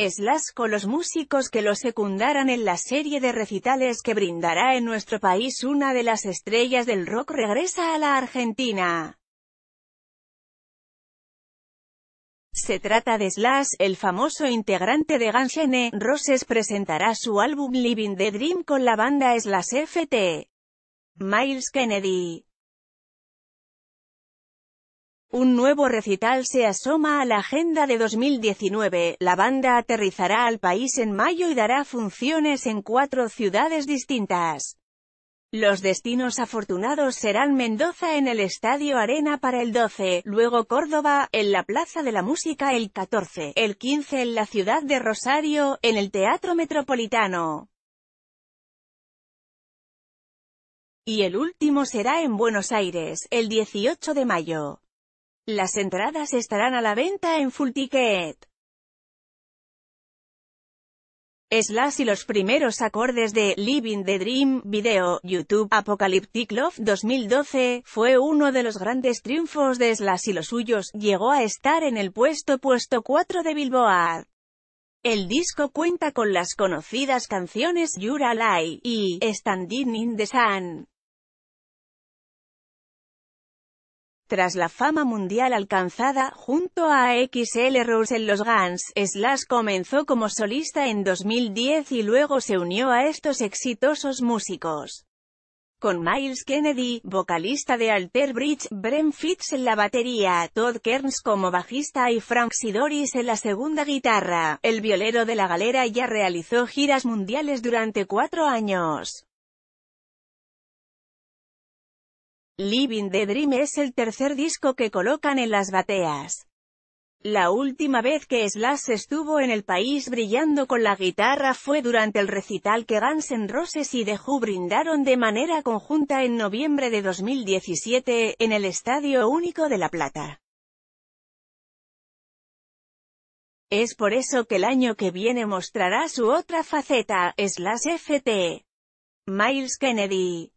Slash con los músicos que lo secundaran en la serie de recitales que brindará en nuestro país una de las estrellas del rock regresa a la Argentina. Se trata de Slash, el famoso integrante de Guns N' Roses presentará su álbum Living the Dream con la banda Slash FT. Miles Kennedy un nuevo recital se asoma a la agenda de 2019, la banda aterrizará al país en mayo y dará funciones en cuatro ciudades distintas. Los destinos afortunados serán Mendoza en el Estadio Arena para el 12, luego Córdoba, en la Plaza de la Música el 14, el 15 en la ciudad de Rosario, en el Teatro Metropolitano. Y el último será en Buenos Aires, el 18 de mayo. Las entradas estarán a la venta en Full Ticket. Slash y los primeros acordes de Living the Dream Video YouTube Apocalyptic Love 2012 fue uno de los grandes triunfos de Slash y los suyos, llegó a estar en el puesto puesto 4 de Billboard. El disco cuenta con las conocidas canciones You're Alive y Standing in the Sun. Tras la fama mundial alcanzada junto a XL Rose en los Guns, Slash comenzó como solista en 2010 y luego se unió a estos exitosos músicos. Con Miles Kennedy, vocalista de Alter Bridge, Brent Fitz en la batería, Todd Kearns como bajista y Frank Sidoris en la segunda guitarra, el violero de la galera ya realizó giras mundiales durante cuatro años. Living the Dream es el tercer disco que colocan en las bateas. La última vez que Slash estuvo en el país brillando con la guitarra fue durante el recital que Guns N' Roses y The Who brindaron de manera conjunta en noviembre de 2017, en el Estadio Único de La Plata. Es por eso que el año que viene mostrará su otra faceta, Slash FT. Miles Kennedy